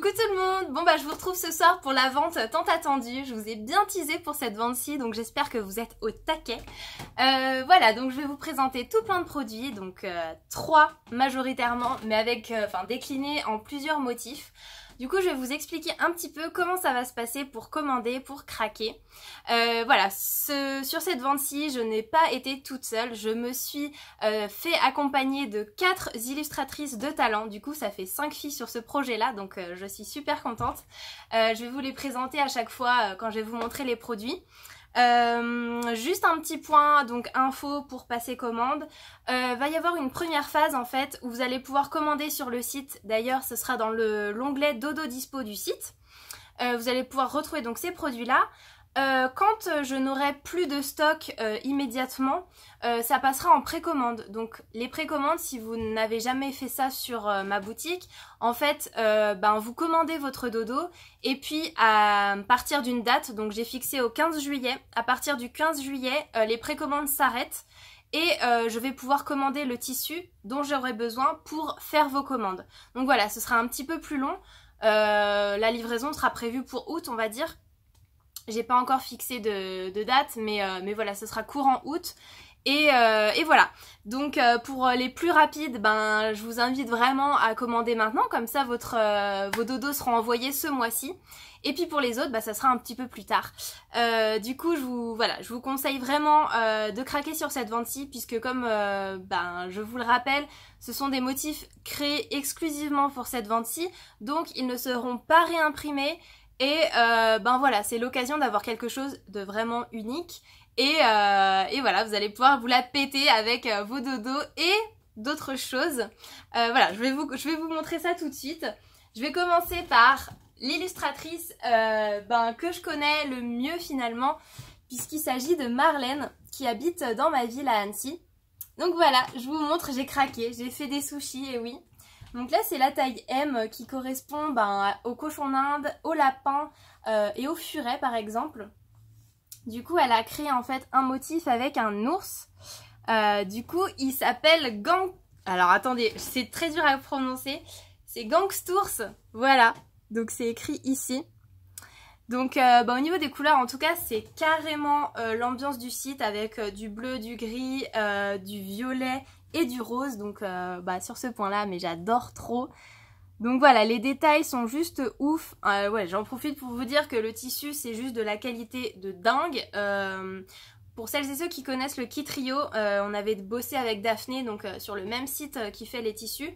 Coucou tout le monde Bon bah je vous retrouve ce soir pour la vente tant attendue. Je vous ai bien teasé pour cette vente-ci, donc j'espère que vous êtes au taquet. Euh, voilà, donc je vais vous présenter tout plein de produits, donc euh, trois majoritairement, mais avec, euh, enfin décliné déclinés en plusieurs motifs. Du coup, je vais vous expliquer un petit peu comment ça va se passer pour commander, pour craquer. Euh, voilà, sur cette vente-ci, je n'ai pas été toute seule. Je me suis euh, fait accompagner de quatre illustratrices de talent. Du coup, ça fait cinq filles sur ce projet-là, donc euh, je suis super contente. je vais vous les présenter à chaque fois quand je vais vous montrer les produits. Euh, juste un petit point, donc info pour passer commande. il euh, va y avoir une première phase en fait où vous allez pouvoir commander sur le site. D'ailleurs, ce sera dans l'onglet Dodo Dispo du site. Euh, vous allez pouvoir retrouver donc ces produits-là. Euh, quand euh, je n'aurai plus de stock euh, immédiatement, ça passera en précommande. Donc les précommandes, si vous n'avez jamais fait ça sur ma boutique, en fait, ben, vous commandez votre dodo et puis à partir d'une date, donc j'ai fixé au 15 juillet, à partir du 15 juillet, les précommandes s'arrêtent et je vais pouvoir commander le tissu dont j'aurai besoin pour faire vos commandes. Donc voilà, ce sera un petit peu plus long. la livraison sera prévue pour août, on va dire. J'ai pas encore fixé de, date, mais, euh, mais voilà, ce sera courant août. Et, euh, et, voilà. Donc euh, pour les plus rapides, ben, je vous invite vraiment à commander maintenant, comme ça votre, vos dodos seront envoyés ce mois-ci. Et puis pour les autres, ben, ça sera un petit peu plus tard. du coup, je vous, voilà, je vous conseille vraiment de craquer sur cette vente-ci, puisque comme ben, je vous le rappelle, ce sont des motifs créés exclusivement pour cette vente-ci, donc ils ne seront pas réimprimés et euh, ben voilà, c'est l'occasion d'avoir quelque chose de vraiment unique. Et, euh, et, voilà, vous allez pouvoir vous la péter avec euh, vos dodos et d'autres choses. voilà, je vais, vous, je vais vous montrer ça tout de suite. Je vais commencer par l'illustratrice ben, que je connais le mieux finalement, puisqu'il s'agit de Marlène, qui habite dans ma ville à Annecy. Donc voilà, je vous montre, j'ai craqué, j'ai fait des sushis, et oui. Donc là, c'est la taille M qui correspond ben, au cochon d'Inde, au lapin euh, et au furet par exemple. Du coup, elle a créé en fait un motif avec un ours. Euh, du coup, il s'appelle Gang... Alors attendez, c'est très dur à prononcer. C'est Gangstours, voilà. Donc c'est écrit ici. Donc euh, ben, au niveau des couleurs, en tout cas, c'est carrément l'ambiance du site avec du bleu, du gris, du violet, et du rose. Donc euh, bah, sur ce point-là, mais j'adore trop. Donc voilà, les détails sont juste ouf. Euh, ouais, j'en profite pour vous dire que le tissu, c'est juste de la qualité de dingue. Euh, pour celles et ceux qui connaissent le Kitrio, on avait bossé avec Daphné, donc sur le même site qui fait les tissus.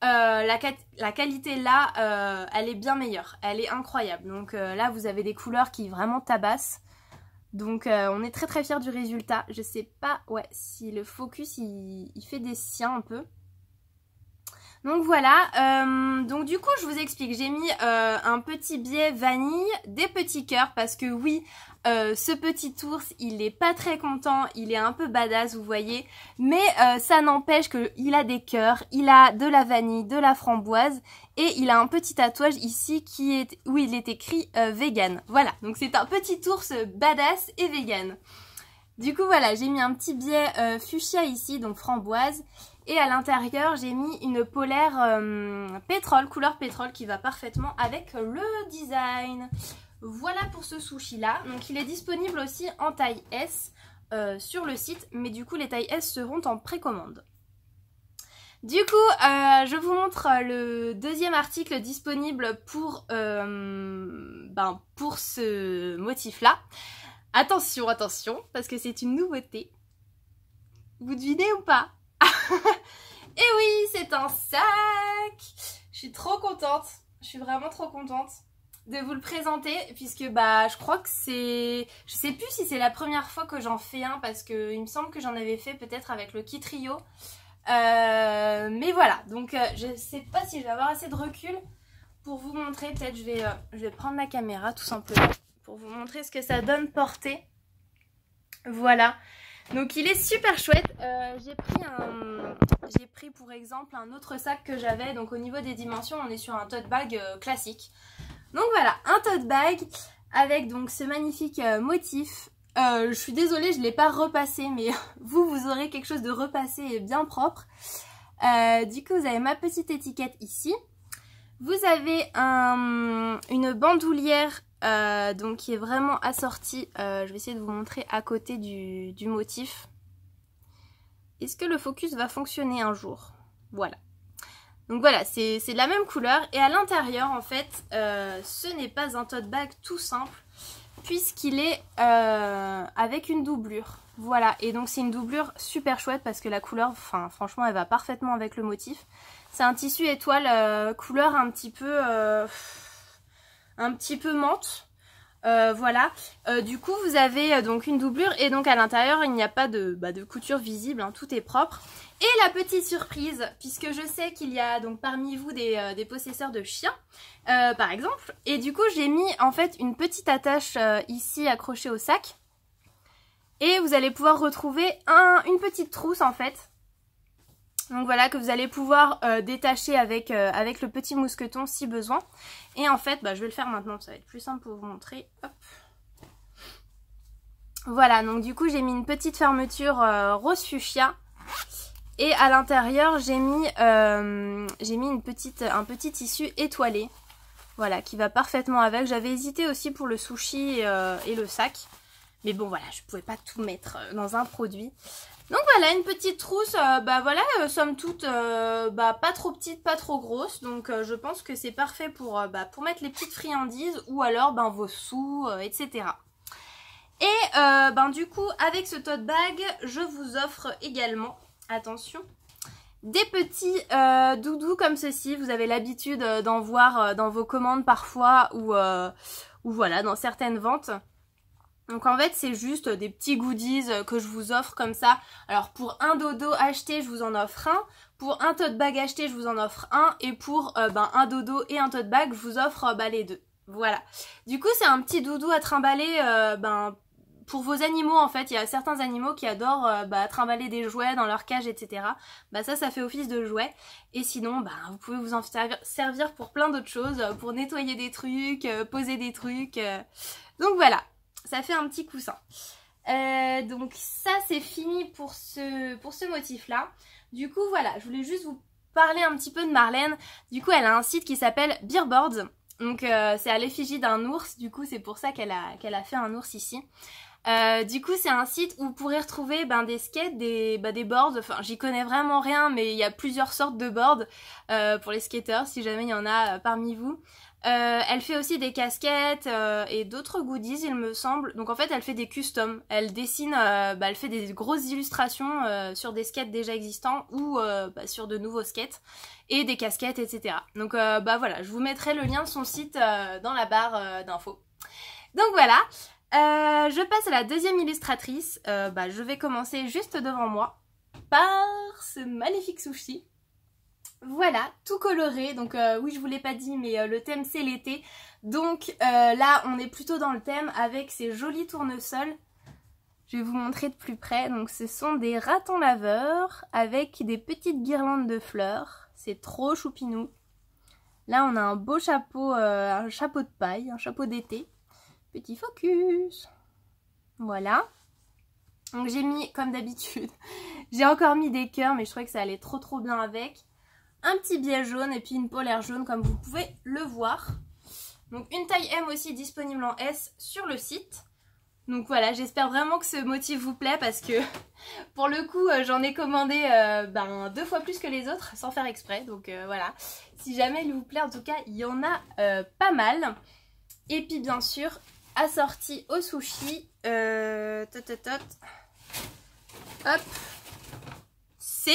La, la, qualité là, elle est bien meilleure, elle est incroyable. Donc là, vous avez des couleurs qui vraiment tabassent. Donc euh, on est très très fiers du résultat. Je sais pas ouais, si le focus il, fait des siens un peu. Donc voilà, euh, donc du coup je vous explique, j'ai mis euh, un petit biais vanille, des petits cœurs parce que oui, euh, ce petit ours, il est pas très content, il est un peu badass, vous voyez. Mais euh, ça n'empêche qu'il a des cœurs, il a de la vanille, de la framboise et il a un petit tatouage ici qui est où il est écrit euh, vegan. Voilà, donc c'est un petit ours badass et vegan. Du coup voilà, j'ai mis un petit biais fuchsia ici, donc framboise. Et à l'intérieur, j'ai mis une polaire pétrole, couleur pétrole, qui va parfaitement avec le design. Voilà pour ce sushi là. Donc il est disponible aussi en taille S euh, sur le site, mais du coup les tailles S seront en précommande. Du coup, euh, je vous montre le deuxième article disponible pour, euh, ben, pour ce motif-là. Attention, attention, parce que c'est une nouveauté. Vous devinez ou pas Et eh oui, c'est un sac Je suis trop contente, je suis vraiment trop contente de vous le présenter puisque bah je crois que c'est je sais plus si c'est la première fois que j'en fais un parce que il me semble que j'en avais fait peut-être avec le kit euh, mais voilà donc je euh, je sais pas si je vais avoir assez de recul pour vous montrer peut-être je vais euh, je vais prendre ma caméra tout simplement pour vous montrer ce que ça donne portée voilà donc il est super chouette j'ai pris un j'ai pris pour exemple un autre sac que j'avais donc au niveau des dimensions on est sur un tote bag classique donc voilà, un tote bag avec donc ce magnifique euh, motif. Euh, je suis désolée, je ne l'ai pas repassé, mais vous, vous aurez quelque chose de repassé et bien propre. Euh, du coup, vous avez ma petite étiquette ici. Vous avez une bandoulière donc qui est vraiment assortie. je vais essayer de vous montrer à côté du, du motif. Est-ce que le focus va fonctionner un jour Voilà. Donc voilà, c'est de la même couleur. Et à l'intérieur, en fait, euh, ce n'est pas un tote bag tout simple, puisqu'il est euh, avec une doublure. Voilà, et donc c'est une doublure super chouette parce que la couleur, enfin franchement, elle va parfaitement avec le motif. C'est un tissu étoile euh, couleur un petit peu... un petit peu menthe. Euh, voilà, euh, du coup vous avez euh, donc une doublure et donc à l'intérieur il n'y a pas de, bah, de couture visible, hein, tout est propre. Et la petite surprise, puisque je sais qu'il y a donc parmi vous des, des possesseurs de chiens, par exemple, et du coup j'ai mis en fait une petite attache ici accrochée au sac. Et vous allez pouvoir retrouver un, une petite trousse en fait, donc voilà que vous allez pouvoir euh, détacher avec, euh, avec, le petit mousqueton si besoin. Et en fait, bah, je vais le faire maintenant, ça va être plus simple pour vous montrer. Hop. Voilà, donc du coup j'ai mis une petite fermeture euh, rose fuchsia. Et à l'intérieur j'ai mis, mis une petite, un petit tissu étoilé. Voilà, qui va parfaitement avec. J'avais hésité aussi pour le sushi et, et le sac. Mais bon voilà, je pouvais pas tout mettre dans un produit. Donc voilà, une petite trousse, euh, bah voilà, euh, somme toute, euh, bah pas trop petite, pas trop grosse. Donc je pense que c'est parfait pour, bah, pour mettre les petites friandises ou alors ben, vos sous, etc. Et ben du coup, avec ce tote bag, je vous offre également, attention, des petits doudous comme ceci. Vous avez l'habitude d'en voir dans vos commandes parfois ou, ou voilà, dans certaines ventes. Donc en fait c'est juste des petits goodies euh, que je vous offre comme ça. Alors pour un dodo acheté je vous en offre un, pour un tote bag acheté je vous en offre un et pour euh, ben, un dodo et un tote bag je vous offre euh, ben, les deux. Voilà. Du coup c'est un petit doudou à trimballer ben, pour vos animaux en fait. Il y a certains animaux qui adorent ben trimballer des jouets dans leur cage etc. Bah ben, ça ça fait office de jouet. Et sinon ben vous pouvez vous en servir pour plein d'autres choses, pour nettoyer des trucs, poser des trucs. Donc voilà ça fait un petit coussin. Euh, donc ça c'est fini pour ce, pour ce motif là. Du coup voilà, je voulais juste vous parler un petit peu de Marlène. Du coup elle a un site qui s'appelle Beerboards. Donc euh, c'est à l'effigie d'un ours, du coup c'est pour ça qu'elle a, a fait un ours ici. Euh, du coup, c'est un site où vous pourrez retrouver ben, des skates, des, ben, des boards. Enfin, j'y connais vraiment rien, mais il y a plusieurs sortes de boards pour les skateurs, si jamais il y en a parmi vous. Euh, elle fait aussi des casquettes euh, et d'autres goodies, il me semble. Donc en fait, elle fait des customs. Elle dessine, euh, bah, elle fait des grosses illustrations sur des skates déjà existants ou bah, sur de nouveaux skates et des casquettes, etc. Donc bah voilà, je vous mettrai le lien de son site dans la barre d'infos. Donc voilà, je passe à la deuxième illustratrice. bah, je vais commencer juste devant moi par ce magnifique sushi. Voilà, tout coloré. Donc euh, oui, je vous l'ai pas dit, mais euh, le thème c'est l'été. Donc euh, là, on est plutôt dans le thème avec ces jolis tournesols. Je vais vous montrer de plus près. Donc ce sont des ratons laveurs avec des petites guirlandes de fleurs. C'est trop choupinou. Là, on a un beau chapeau, un chapeau de paille, un chapeau d'été. Petit focus. Voilà. Donc j'ai mis, comme d'habitude, j'ai encore mis des cœurs, mais je trouvais que ça allait trop trop bien avec un petit biais jaune et puis une polaire jaune comme vous pouvez le voir. Donc une taille M aussi disponible en S sur le site. Donc voilà, j'espère vraiment que ce motif vous plaît parce que pour le coup euh, j'en ai commandé euh, ben, deux fois plus que les autres sans faire exprès. Donc euh, voilà, si jamais il vous plaît en tout cas il y en a pas mal. Et puis bien sûr assorti au sushi. Hop, c'est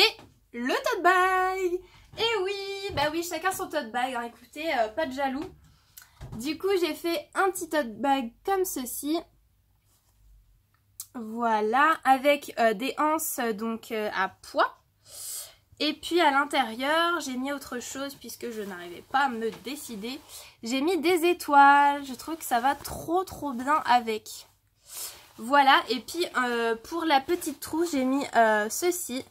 le tote bye et eh oui, bah oui, chacun son tote bag. Écoutez, euh, pas de jaloux. Du coup, j'ai fait un petit tote bag comme ceci. Voilà, avec euh, des anses donc euh, à poids. Et puis à l'intérieur, j'ai mis autre chose puisque je n'arrivais pas à me décider. J'ai mis des étoiles. Je trouve que ça va trop trop bien avec. Voilà, et puis pour la petite trou, j'ai mis ceci.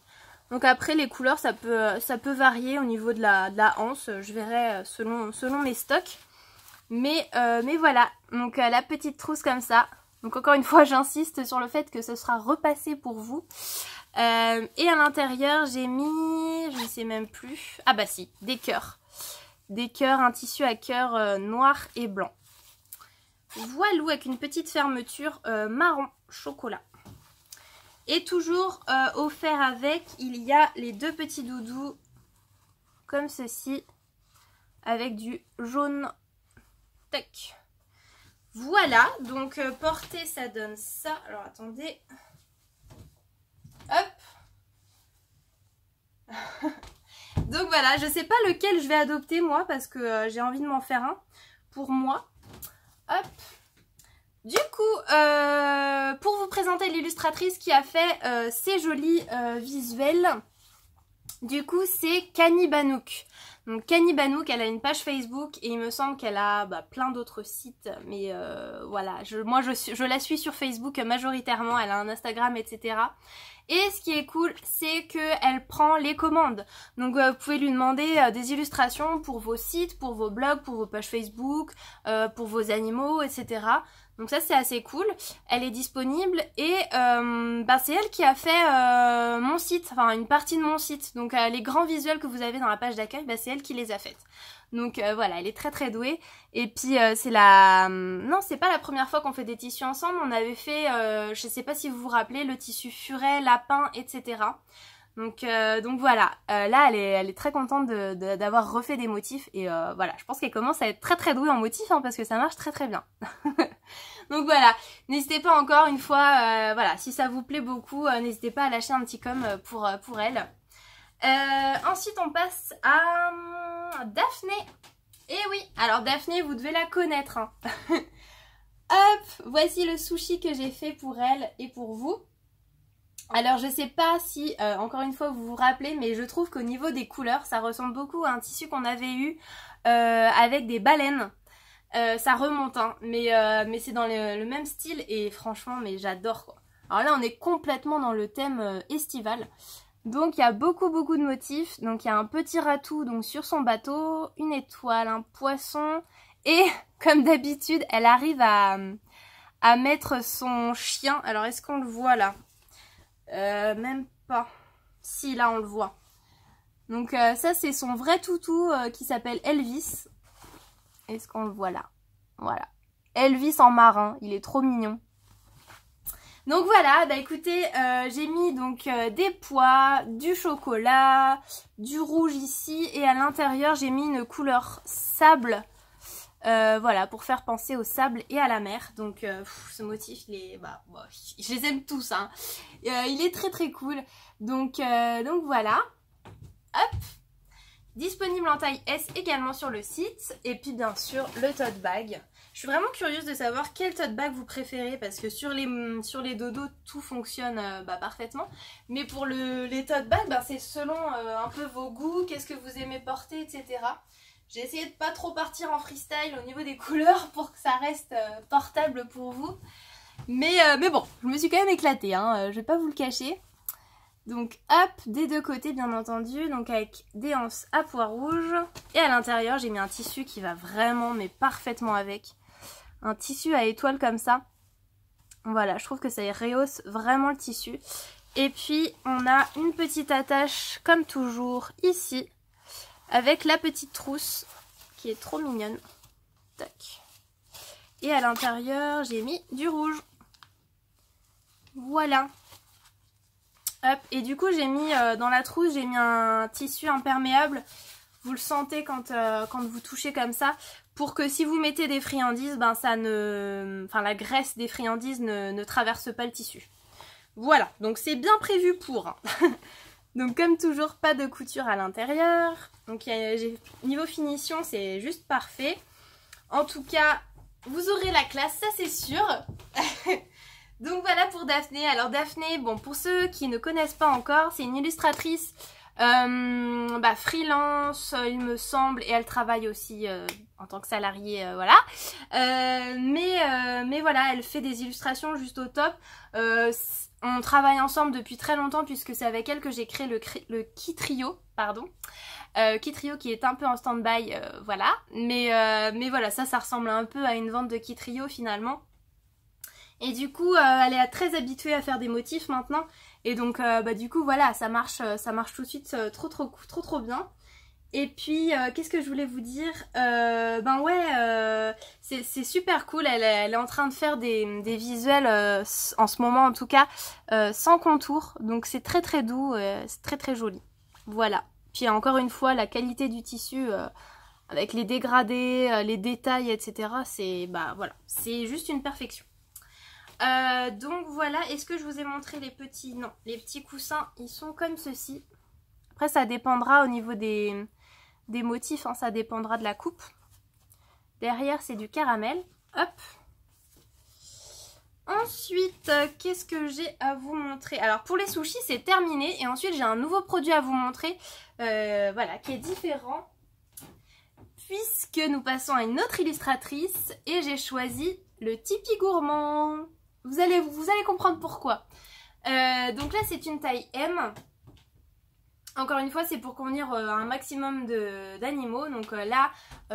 Donc après les couleurs ça peut, ça peut varier au niveau de la, de la hanse, je verrai euh, selon, selon stocks. Mais, euh, mais voilà, donc euh, la petite trousse comme ça. Donc encore une fois j'insiste sur le fait que ce sera repassé pour vous. et à l'intérieur j'ai mis, je ne sais même plus, ah bah si, des cœurs. Des cœurs, un tissu à cœur noir et blanc. Voilou avec une petite fermeture marron chocolat. Et toujours au euh, offert avec, il y a les deux petits doudous comme ceci avec du jaune. Tac. Voilà, donc euh, porter ça donne ça. Alors attendez. Hop. donc voilà, je sais pas lequel je vais adopter moi parce que euh, j'ai envie de m'en faire un pour moi. Hop. Du coup, euh, pour vous présenter l'illustratrice qui a fait euh, ces jolis euh, visuels, du coup c'est Kani Banouk. Donc Kani Banouk, elle a une page Facebook et il me semble qu'elle a bah, plein d'autres sites. Mais euh, voilà, je, moi je, la suis sur Facebook majoritairement, elle a un Instagram, etc. Et ce qui est cool, c'est qu'elle prend les commandes. Donc euh, vous pouvez lui demander euh, des illustrations pour vos sites, pour vos blogs, pour vos pages Facebook, pour vos animaux, etc. Donc ça c'est assez cool, elle est disponible et euh, bah, c'est elle qui a fait mon site, enfin une partie de mon site. Donc les grands visuels que vous avez dans la page d'accueil, bah, elle qui les a faites. Donc euh, voilà, elle est très très douée. Et puis euh, c'est la... Hum, non, c'est pas la première fois qu'on fait des tissus ensemble. On avait fait, euh, je sais pas si vous vous rappelez, le tissu furet, lapin, etc. Donc, donc voilà, là elle est, elle est très contente d'avoir refait des motifs. Et voilà, je pense qu'elle commence à être très très douée en motifs hein, parce que ça marche très très bien. donc voilà, n'hésitez pas encore une fois, voilà, si ça vous plaît beaucoup, n'hésitez pas à lâcher un petit com pour, pour elle. Euh, ensuite, on passe à hum, Daphné. Et eh oui, alors Daphné, vous devez la connaître. Hein. Hop, voici le sushi que j'ai fait pour elle et pour vous. Alors je sais pas si, euh, encore une fois, vous vous rappelez, mais je trouve qu'au niveau des couleurs, ça ressemble beaucoup à un tissu qu'on avait eu euh, avec des baleines. ça remonte, hein, mais, c'est dans le, même style et franchement, mais j'adore Alors là, on est complètement dans le thème estival. Donc il y a beaucoup beaucoup de motifs. Donc il y a un petit ratou donc sur son bateau, une étoile, un poisson et comme d'habitude elle arrive à, mettre son chien. Alors est-ce qu'on le voit là euh, Même pas. Si là on le voit. Donc euh, ça c'est son vrai toutou euh, qui s'appelle Elvis. Est-ce qu'on le voit là Voilà. Elvis en marin, il est trop mignon. Donc voilà, bah écoutez, euh, j'ai mis donc euh, des pois, du chocolat, du rouge ici et à l'intérieur j'ai mis une couleur sable. Euh, voilà, pour faire penser au sable et à la mer. Donc ce motif, les, bah, bah, je les aime tous. Hein. il est très très cool. Donc, donc voilà. Hop Disponible en taille S également sur le site. Et puis bien sûr, le tote bag. Je suis vraiment curieuse de savoir quel tote bag vous préférez parce que sur les, sur les dodos tout fonctionne euh, bah, parfaitement. Mais pour les tote bags, bah, c'est selon euh, un peu vos goûts, qu'est-ce que vous aimez porter, etc. J'ai essayé de pas trop partir en freestyle au niveau des couleurs pour que ça reste euh, portable pour vous. Mais, mais, bon, je me suis quand même éclatée, hein, je vais pas vous le cacher. Donc hop, des deux côtés bien entendu, donc avec des hanches à pois rouge. Et à l'intérieur j'ai mis un tissu qui va vraiment mais parfaitement avec un tissu à étoiles comme ça. Voilà, je trouve que ça rehausse vraiment le tissu. Et puis on a une petite attache comme toujours ici avec la petite trousse qui est trop mignonne. Tac. Et à l'intérieur j'ai mis du rouge. Voilà. Hop. Et du coup j'ai mis euh, dans la trousse j'ai mis un tissu imperméable. Vous le sentez quand, euh, quand vous touchez comme ça pour que si vous mettez des friandises, ben ça ne, enfin la graisse des friandises ne, traverse pas le tissu. Voilà, donc c'est bien prévu pour. Hein. donc comme toujours, pas de couture à l'intérieur. Donc niveau finition, c'est juste parfait. En tout cas, vous aurez la classe, ça c'est sûr. donc voilà pour Daphné. Alors Daphné, bon pour ceux qui ne connaissent pas encore, c'est une illustratrice euh, bah, freelance, euh, il me semble, et elle travaille aussi euh, en tant que salariée, euh, voilà. mais, mais voilà, elle fait des illustrations juste au top. on travaille ensemble depuis très longtemps puisque c'est avec elle que j'ai créé le, le Kitrio, pardon. Kitrio qui est un peu en stand-by, voilà. Mais, mais voilà, ça, ça ressemble un peu à une vente de Kitrio finalement. Et du coup, euh, elle est très habituée à faire des motifs maintenant. Et donc, euh, bah, du coup, voilà, ça marche, euh, ça marche tout de suite trop, trop, trop, trop bien. Et puis, qu'est-ce que je voulais vous dire Ben ouais, c'est super cool. Elle, est en train de faire des, des visuels, en ce moment en tout cas, sans contour. Donc c'est très très doux, c'est très très joli. Voilà. Puis encore une fois, la qualité du tissu avec les dégradés, les détails, etc. C'est bah voilà, c'est juste une perfection. Euh, donc voilà, est-ce que je vous ai montré les petits Non, les petits coussins, ils sont comme ceci. Après, ça dépendra au niveau des, motifs, hein, ça dépendra de la coupe. Derrière, c'est du caramel. Hop Ensuite, euh, qu'est-ce que j'ai à vous montrer Alors, pour les sushis, c'est terminé. Et ensuite, j'ai un nouveau produit à vous montrer, euh, voilà, qui est différent. Puisque nous passons à une autre illustratrice et j'ai choisi le Tipeee Gourmand. Vous allez, vous allez comprendre pourquoi. Euh, donc là, c'est une taille M. Encore une fois, c'est pour convenir euh, un maximum d'animaux. Donc euh, là,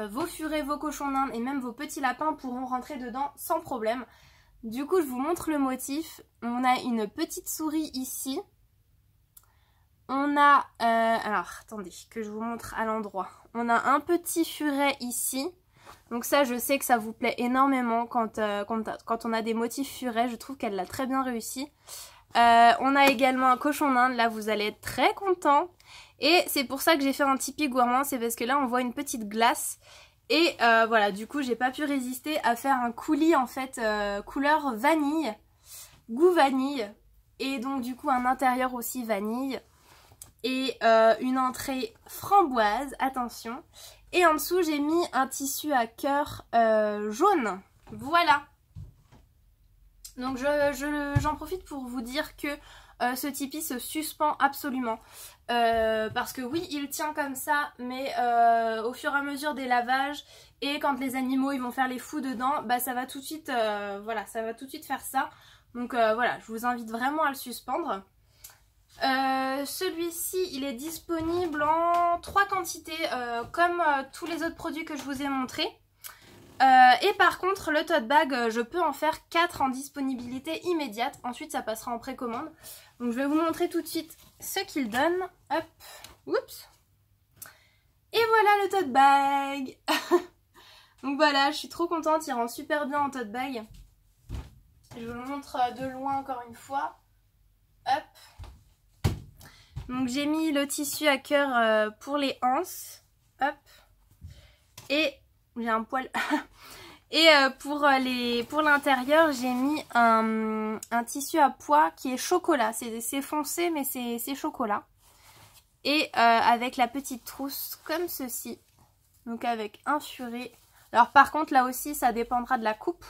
vos furets, vos cochons d'Inde et même vos petits lapins pourront rentrer dedans sans problème. Du coup, je vous montre le motif. On a une petite souris ici. On a... alors, attendez, que je vous montre à l'endroit. On a un petit furet ici. Donc ça, je sais que ça vous plaît énormément euh, quand, on a des motifs furets. Je trouve qu'elle l'a très bien réussi. Euh, on a également un cochon d'Inde. Là, vous allez être très content. Et c'est pour ça que j'ai fait un tipi gourmand. C'est parce que là, on voit une petite glace. Et euh, voilà, du coup, j'ai pas pu résister à faire un coulis, en fait, couleur vanille. Goût vanille. Et donc, du coup, un intérieur aussi vanille et une entrée framboise, attention, et en dessous, j'ai mis un tissu à cœur euh, jaune. Voilà. Donc j'en je, profite pour vous dire que euh, ce Tipeee se suspend absolument. Euh, parce que oui, il tient comme ça, mais au fur et à mesure des lavages et quand les animaux ils vont faire les fous dedans, bah ça va tout de suite, voilà, ça va tout de suite faire ça. Donc voilà, je vous invite vraiment à le suspendre. Euh, celui-ci, il est disponible en trois quantités, euh, comme euh, tous les autres produits que je vous ai montrés. et par contre, le tote bag, je peux en faire 4 en disponibilité immédiate. Ensuite, ça passera en précommande. Donc, je vais vous montrer tout de suite ce qu'il donne. Hop, oups. Et voilà le tote bag Donc voilà, je suis trop contente, il rend super bien en tote bag. Je vous le montre de loin encore une fois. Donc j'ai mis le tissu à cœur euh, pour les anses. Hop. Et j'ai un poil. Et euh, pour euh, les pour l'intérieur, j'ai mis un, tissu à poids qui est chocolat. C'est foncé, mais c'est chocolat. Et avec la petite trousse comme ceci. Donc avec un furet. Alors par contre, là aussi, ça dépendra de la coupe.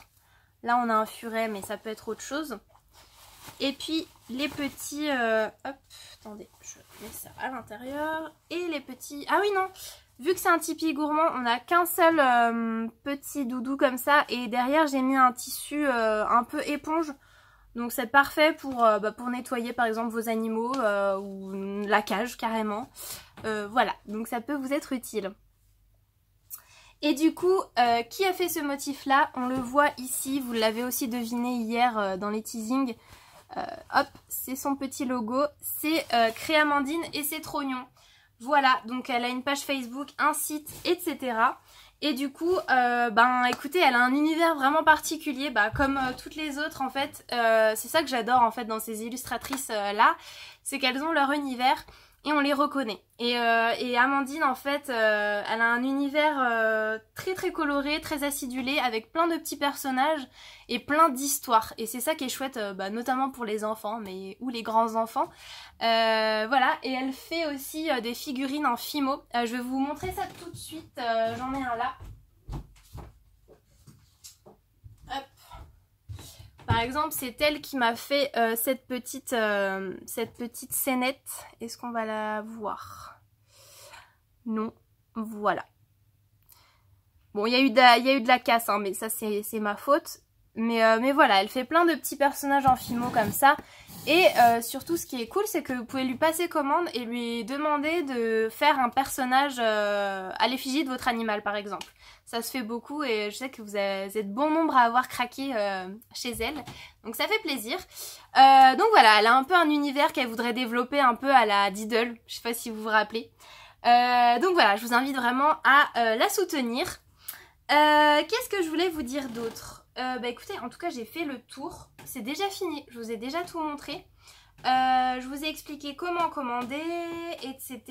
Là, on a un furet, mais ça peut être autre chose. Et puis, les petits... Euh, hop, attendez, je mets ça à l'intérieur. Et les petits... Ah oui, non Vu que c'est un tipi gourmand, on n'a qu'un seul euh, petit doudou comme ça. Et derrière, j'ai mis un tissu euh, un peu éponge. Donc c'est parfait pour, bah, pour nettoyer par exemple vos animaux ou la cage carrément. voilà, donc ça peut vous être utile. Et du coup, qui a fait ce motif là On le voit ici, vous l'avez aussi deviné hier dans les teasings. Euh, hop, c'est son petit logo, c'est euh, Créamandine et c'est Trognon Voilà, donc elle a une page Facebook, un site, etc. Et du coup, euh, ben écoutez, elle a un univers vraiment particulier, bah, comme euh, toutes les autres en fait. c'est ça que j'adore en fait dans ces illustratrices là, c'est qu'elles ont leur univers et on les reconnaît. Et, euh, Amandine, en fait, euh, elle a un univers euh, très très coloré, très acidulé, avec plein de petits personnages et plein d'histoires. Et c'est ça qui est chouette, bah, notamment pour les enfants, mais ou les grands enfants. voilà. Et elle fait aussi des figurines en fimo. je vais vous montrer ça tout de suite. J'en ai un là. Par exemple, c'est elle qui m'a fait euh, cette, petite, euh, cette petite scénette. Est-ce qu'on va la voir Non. Voilà. Bon, il y, a eu de la casse, hein, mais ça, c'est ma faute. Mais, euh, mais, voilà, elle fait plein de petits personnages en fimo comme ça. Et surtout, ce qui est cool, c'est que vous pouvez lui passer commande et lui demander de faire un personnage à l'effigie de votre animal, par exemple ça se fait beaucoup et je sais que vous êtes bon nombre à avoir craqué euh, chez elle. Donc ça fait plaisir. Euh, donc voilà, elle a un peu un univers qu'elle voudrait développer un peu à la Diddle, je sais pas si vous vous rappelez. Euh, donc voilà, je vous invite vraiment à la soutenir. Qu'est-ce que je voulais vous dire d'autre Bah écoutez, en tout cas j'ai fait le tour, c'est déjà fini, je vous ai déjà tout montré. je vous ai expliqué comment commander, etc.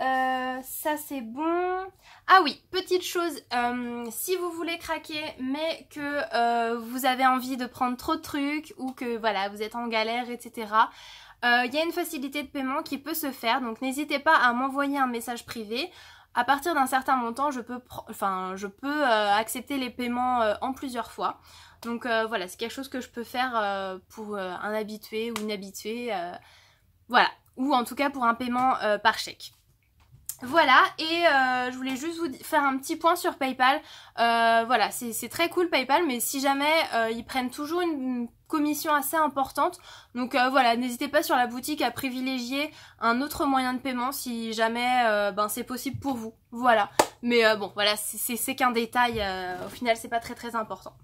Euh, ça c'est bon. Ah oui, petite chose, euh, si vous voulez craquer mais que euh, vous avez envie de prendre trop de trucs ou que voilà vous êtes en galère etc. Il y a une facilité de paiement qui peut se faire donc n'hésitez pas à m'envoyer un message privé. À partir d'un certain montant je peux, enfin, je peux accepter les paiements en plusieurs fois. Donc voilà c'est quelque chose que je peux faire pour un habitué ou une habituée. voilà ou en tout cas pour un paiement par chèque. Voilà, et euh, je voulais juste vous faire un petit point sur PayPal. Euh, voilà, c'est très cool PayPal, mais si jamais euh, ils prennent toujours une, commission assez importante, donc voilà, n'hésitez pas sur la boutique à privilégier un autre moyen de paiement si jamais ben, c'est possible pour vous. Voilà, mais bon, voilà, c'est qu'un détail. au final, c'est pas très très important.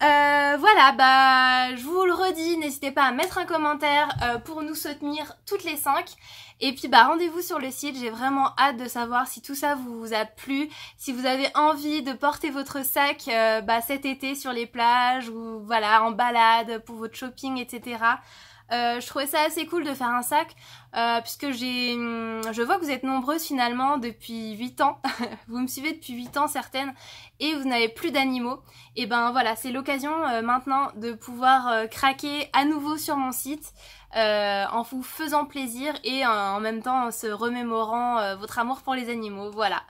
voilà, bah, je vous le redis, n'hésitez pas à mettre un commentaire pour nous soutenir toutes les cinq. Et puis bah rendez-vous sur le site, j'ai vraiment hâte de savoir si tout ça vous a plu, si vous avez envie de porter votre sac euh, bah, cet été sur les plages ou voilà en balade pour votre shopping, etc. Euh, je trouvais ça assez cool de faire un sac euh, puisque j'ai, hum, je vois que vous êtes nombreuses finalement depuis 8 ans. vous me suivez depuis 8 ans certaines et vous n'avez plus d'animaux. Et ben voilà, c'est l'occasion euh, maintenant de pouvoir craquer à nouveau sur mon site en vous faisant plaisir et en même temps en se remémorant votre amour pour les animaux. Voilà.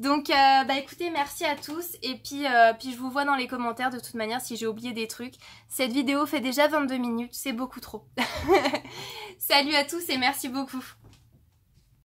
Donc, euh, bah écoutez, merci à tous. Et puis, euh, puis je vous vois dans les commentaires de toute manière si j'ai oublié des trucs. Cette vidéo fait déjà 22 minutes, c'est beaucoup trop. Salut à tous et merci beaucoup.